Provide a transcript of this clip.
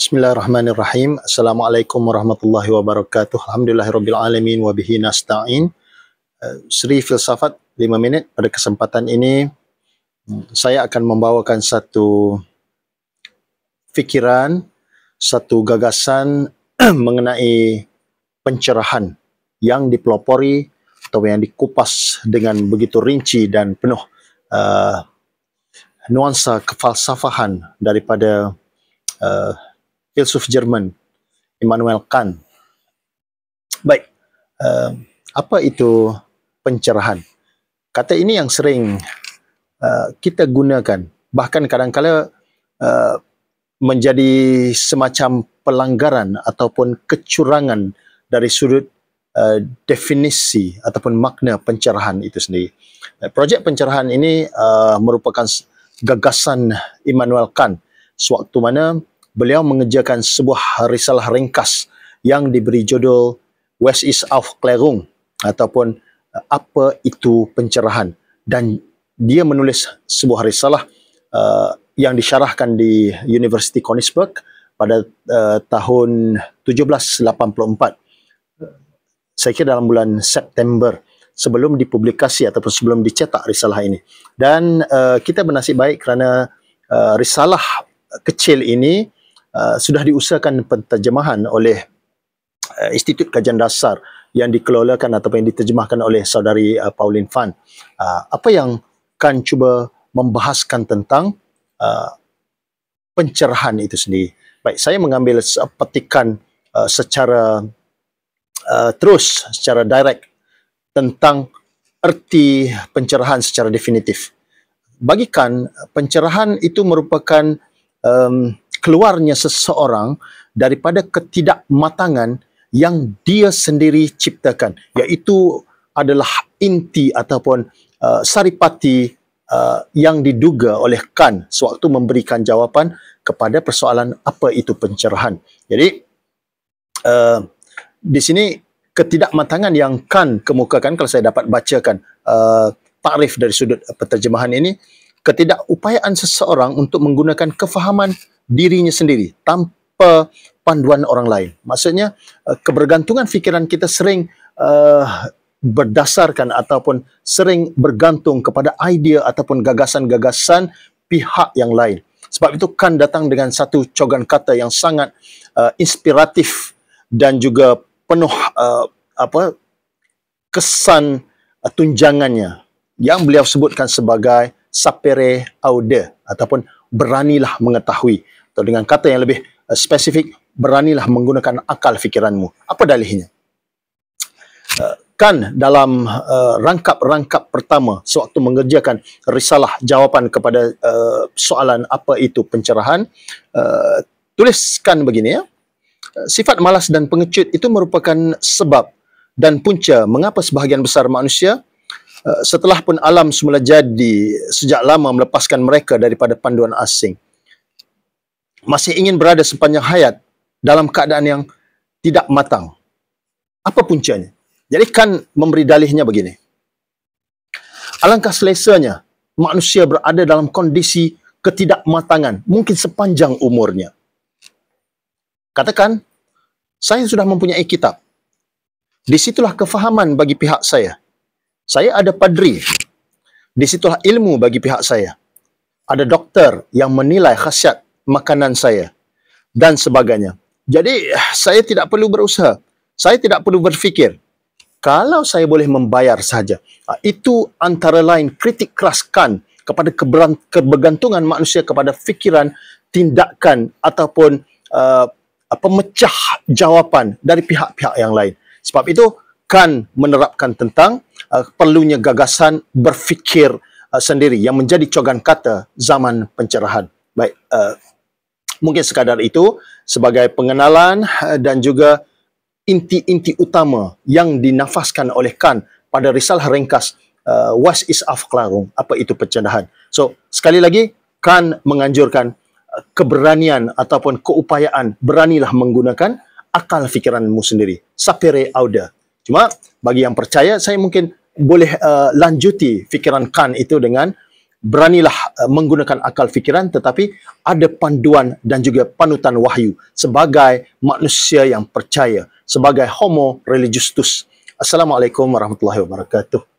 Bismillahirrahmanirrahim. Assalamualaikum warahmatullahi wabarakatuh. Alhamdulillahirrabbilalamin wabihi nasta'in. Eh, Seri Filsafat lima Minit pada kesempatan ini hmm, saya akan membawakan satu fikiran, satu gagasan mengenai pencerahan yang dipelopori atau yang dikupas dengan begitu rinci dan penuh uh, nuansa kefalsafahan daripada uh, filsuf Jerman Immanuel Kant. Baik, uh, apa itu pencerahan? Kata ini yang sering uh, kita gunakan, bahkan kadang-kala uh, menjadi semacam pelanggaran ataupun kecurangan dari sudut uh, definisi ataupun makna pencerahan itu sendiri. Projek pencerahan ini uh, merupakan gagasan Immanuel Kant sewaktu mana beliau mengerjakan sebuah risalah ringkas yang diberi judul West is of Aufklärung ataupun eh, apa itu pencerahan dan dia menulis sebuah risalah uh, yang disyarahkan di University Konigsberg pada uh, tahun 1784 saya kira dalam bulan September sebelum dipublikasi ataupun sebelum dicetak risalah ini dan uh, kita bernasib baik kerana uh, risalah kecil ini Uh, sudah diusahakan penterjemahan oleh uh, Institut Kajian Dasar yang dikelolakan ataupun yang diterjemahkan oleh saudari uh, Pauline Fan. Uh, apa yang kan cuba membahaskan tentang uh, pencerahan itu sendiri. Baik, saya mengambil petikan uh, secara uh, terus secara direct tentang erti pencerahan secara definitif. Bagikan pencerahan itu merupakan um, keluarnya seseorang daripada ketidakmatangan yang dia sendiri ciptakan iaitu adalah inti ataupun uh, saripati uh, yang diduga oleh Kan sewaktu memberikan jawapan kepada persoalan apa itu pencerahan. Jadi uh, di sini ketidakmatangan yang Kan kemukakan kalau saya dapat bacakan uh, takrif dari sudut penterjemahan ini ketidakupayaan seseorang untuk menggunakan kefahaman dirinya sendiri tanpa panduan orang lain. Maksudnya eh, kebergantungan fikiran kita sering uh, berdasarkan ataupun sering bergantung kepada idea ataupun gagasan-gagasan pihak yang lain. Sebab itu kan datang dengan satu cogan kata yang sangat uh, inspiratif dan juga penuh uh, apa kesan uh, tunjangannya yang beliau sebutkan sebagai sapere aude ataupun beranilah mengetahui atau dengan kata yang lebih uh, spesifik beranilah menggunakan akal fikiranmu apa dalihnya uh, kan dalam uh, rangkap-rangkap pertama sewaktu mengerjakan risalah jawapan kepada uh, soalan apa itu pencerahan uh, tuliskan begini ya sifat malas dan pengecut itu merupakan sebab dan punca mengapa sebahagian besar manusia setelah pun alam semula jadi sejak lama melepaskan mereka daripada panduan asing masih ingin berada sepanjang hayat dalam keadaan yang tidak matang. Apa puncanya? Jadi kan memberi dalihnya begini. Alangkah selesanya manusia berada dalam kondisi ketidakmatangan mungkin sepanjang umurnya. Katakan, saya sudah mempunyai kitab. Disitulah kefahaman bagi pihak saya. Saya ada padri. Disitulah ilmu bagi pihak saya. Ada doktor yang menilai khasiat makanan saya dan sebagainya. Jadi saya tidak perlu berusaha. Saya tidak perlu berfikir. Kalau saya boleh membayar saja. Ah, itu antara lain kritik keraskan kepada keberan, kebergantungan manusia kepada fikiran, tindakan ataupun uh, ah, pemecah jawapan dari pihak-pihak yang lain. Sebab itu Kan menerapkan tentang uh, perlunya gagasan berfikir uh, sendiri yang menjadi cogan kata zaman pencerahan. Baik, uh, mungkin sekadar itu sebagai pengenalan eh, dan juga inti-inti utama yang dinafaskan oleh Khan pada risalah ringkas uh, eh, What is Afklarung? Apa itu pencendahan? So, sekali lagi, Khan menganjurkan eh, keberanian ataupun keupayaan beranilah menggunakan akal fikiranmu sendiri. Sapere auda. Cuma, bagi yang percaya, saya mungkin boleh uh, lanjuti fikiran Khan itu dengan beranilah eh, menggunakan akal fikiran tetapi ada panduan dan juga panutan wahyu sebagai manusia yang percaya sebagai homo religiustus assalamualaikum warahmatullahi wabarakatuh